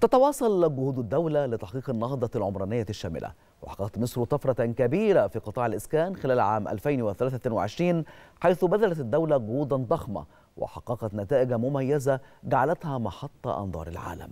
تتواصل جهود الدولة لتحقيق النهضة العمرانية الشاملة وحققت مصر طفرة كبيرة في قطاع الإسكان خلال عام 2023 حيث بذلت الدولة جهودا ضخمة وحققت نتائج مميزة جعلتها محط أنظار العالم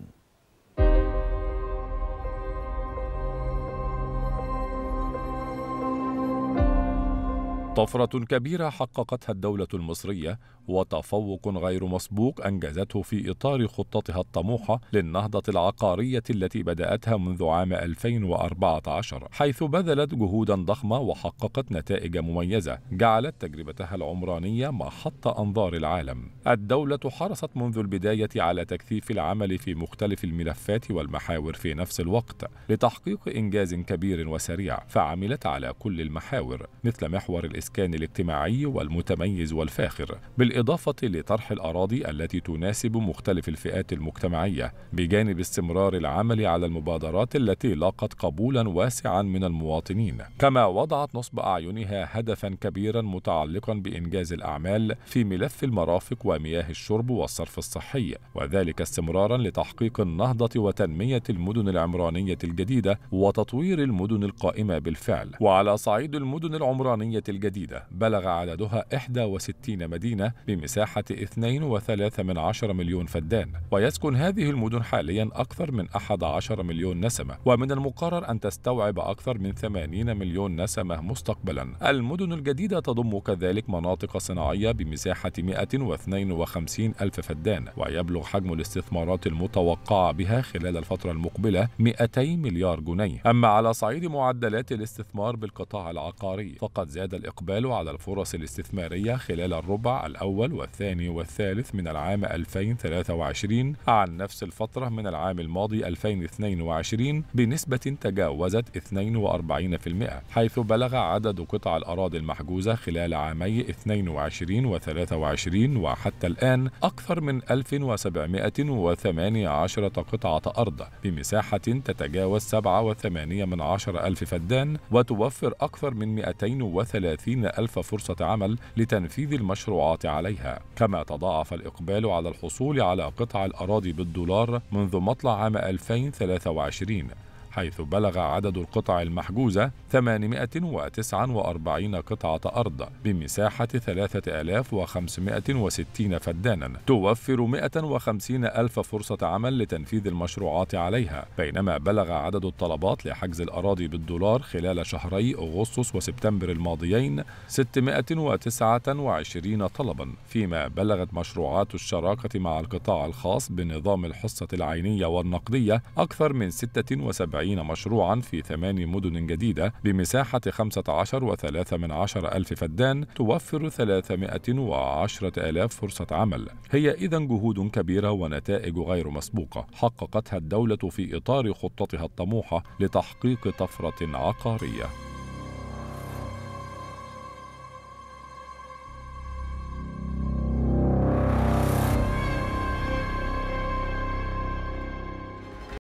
طفرة كبيرة حققتها الدولة المصرية وتفوق غير مسبوق أنجزته في إطار خطتها الطموحة للنهضة العقارية التي بدأتها منذ عام 2014 حيث بذلت جهودا ضخمة وحققت نتائج مميزة جعلت تجربتها العمرانية محط أنظار العالم الدولة حرصت منذ البداية على تكثيف العمل في مختلف الملفات والمحاور في نفس الوقت لتحقيق إنجاز كبير وسريع فعملت على كل المحاور مثل محور الإسلام الإسكان الاجتماعي والمتميز والفاخر بالإضافة لطرح الأراضي التي تناسب مختلف الفئات المجتمعية بجانب استمرار العمل على المبادرات التي لاقت قبولا واسعا من المواطنين كما وضعت نصب أعينها هدفا كبيرا متعلقا بإنجاز الأعمال في ملف المرافق ومياه الشرب والصرف الصحي وذلك استمرارا لتحقيق النهضة وتنمية المدن العمرانية الجديدة وتطوير المدن القائمة بالفعل وعلى صعيد المدن العمرانية الجديدة عديدة بلغ عددها 61 مدينة بمساحة 2.3 مليون فدان ويسكن هذه المدن حاليا أكثر من 11 مليون نسمة ومن المقرر أن تستوعب أكثر من 80 مليون نسمة مستقبلا المدن الجديدة تضم كذلك مناطق صناعية بمساحة 152 ألف فدان ويبلغ حجم الاستثمارات المتوقعة بها خلال الفترة المقبلة 200 مليار جنيه أما على صعيد معدلات الاستثمار بالقطاع العقاري فقد زاد الإقتصاد الإقبال على الفرص الاستثمارية خلال الربع الأول والثاني والثالث من العام 2023 عن نفس الفترة من العام الماضي 2022 بنسبة تجاوزت 42% حيث بلغ عدد قطع الأراضي المحجوزة خلال عامي 22 و 23 وحتى الآن أكثر من 1718 قطعة أرض بمساحة تتجاوز 7.8 ألف فدان وتوفر أكثر من 230 30 ألف فرصة عمل لتنفيذ المشروعات عليها كما تضاعف الإقبال على الحصول على قطع الأراضي بالدولار منذ مطلع عام 2023 حيث بلغ عدد القطع المحجوزة 849 قطعة أرض بمساحة 3560 فدانا توفر 150 ألف فرصة عمل لتنفيذ المشروعات عليها بينما بلغ عدد الطلبات لحجز الأراضي بالدولار خلال شهري أغسطس وسبتمبر الماضيين 629 طلبا فيما بلغت مشروعات الشراكة مع القطاع الخاص بنظام الحصة العينية والنقدية أكثر من 76 140 مشروعا في ثمان مدن جديدة بمساحة 15 و من عشر ألف فدان توفر 310 ألاف فرصة عمل هي إذا جهود كبيرة ونتائج غير مسبوقة حققتها الدولة في إطار خطتها الطموحة لتحقيق طفرة عقارية